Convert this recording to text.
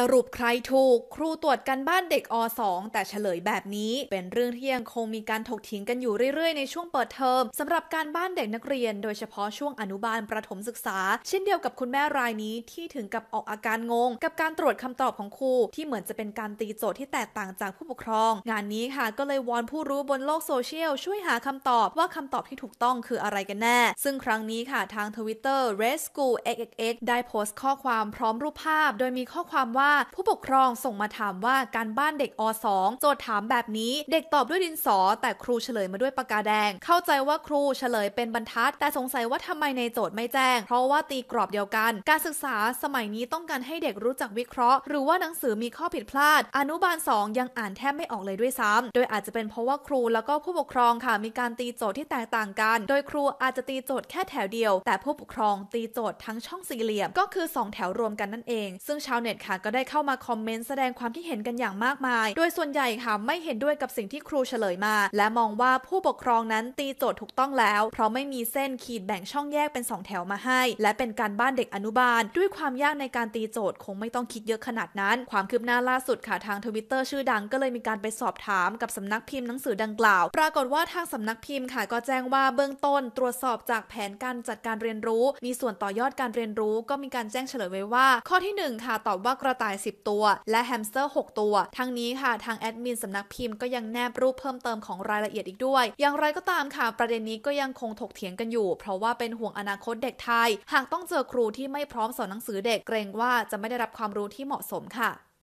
สรุปใครถูกครูตรวจกันบ้านเด็กอ .2 แต่เฉลยแบบนี้เป็นเรื่องที่ยังคงมีการถกเถียงกันอยู่เรื่อย ๆ ในช่วงเปิดเทอมสำหรับการบ้านเด็กนักเรียนโดยเฉพาะช่วงอนุบาลประถมศึกษา เช่นเดียวกับคุณแม่รายนี้ที่ถึงกับออกอาการงงกับการตรวจคำตอบของครูที่เหมือนจะเป็นการตีโจทย์ที่แตกต่างจากผู้ปกครอง งานนี้ค่ะก็เลยวอนผู้รู้บนโลกโซเชียลช่วยหาคำตอบว่าคำตอบที่ถูกต้องคืออะไรกันแน่ ซึ่งครั้งนี้ค่ะทางทวิตเตอร์ r e d s c h o o l x x ได้โพสต์ข้อความพร้อมรูปภาพโดยมีข้อความว่าาผู้ปกครองส่งมาถามว่าการบ้านเด็กอ .2 โจทย์ถามแบบนี้ เด็กตอบด้วยดินสอแต่ครูเฉลยมาด้วยปากกาแดง เข้าใจว่าครูเฉลยเป็นบรรทัด แต่สงสัยว่าทำไมในโจทย์ไม่แจ้ง เพราะว่าตีกรอบเดียวกัน การศึกษาสมัยนี้ต้องการให้เด็กรู้จักวิเคราะห์ หรือว่าหนังสือมีข้อผิดพลาด อนุบาล2ยังอ่านแทบไม่ออกเลยด้วยซ้ำโดยอาจจะเป็นเพราะว่าครูแล้วก็ผู้ปกครองค่ะมีการตีโจทย์ที่แตกต่างกัน โดยครูอาจจะตีโจทย์แค่แถวเดียว แต่ผู้ปกครองตีโจทย์ทั้งช่องสี่เหลี่ยมก็คือ2แถวรวมกันนั่นเองซึ่งชาวเน็ตค่ะก็ได้เข้ามาคอมเมนต์แสดงความคิดเห็นกันอย่างมากมาย โดยส่วนใหญ่ค่ะไม่เห็นด้วยกับสิ่งที่ครูเฉลยมา และมองว่าผู้ปกครองนั้นตีโจทย์ถูกต้องแล้ว เพราะไม่มีเส้นขีดแบ่งช่องแยกเป็น 2 แถวมาให้ และเป็นการบ้านเด็กอนุบาล ด้วยความยากในการตีโจทย์คงไม่ต้องคิดเยอะขนาดนั้น ความคืบหน้าล่าสุดค่ะทางทวิตเตอร์ ชื่อดัง ก็เลยมีการไปสอบถามกับสำนักพิมพ์หนังสือดังกล่าว ปรากฏว่าทางสำนักพิมพ์ค่ะก็แจ้งว่าเบื้องต้น ตรวจสอบจากแผนการจัดการเรียนรู้ มีส่วนต่อยอดการเรียนรู้ก็มีการแจ้งเฉลยไว้ว่า ข้อที่1ค่ะตอบว่ากระต่าย่าย10ตัวและแฮมสเตอร์ 6 ตัว ทั้งนี้ค่ะทางแอดมินสำนักพิมพ์ก็ยังแนบรูปเพิ่มเติมของรายละเอียดอีกด้วย อย่างไรก็ตามค่ะประเด็นนี้ก็ยังคงถกเถียงกันอยู่เพราะว่าเป็นห่วงอนาคตเด็กไทย หากต้องเจอครูที่ไม่พร้อมสอนหนังสือเด็กเกรงว่าจะไม่ได้รับความรู้ที่เหมาะสมค่ะ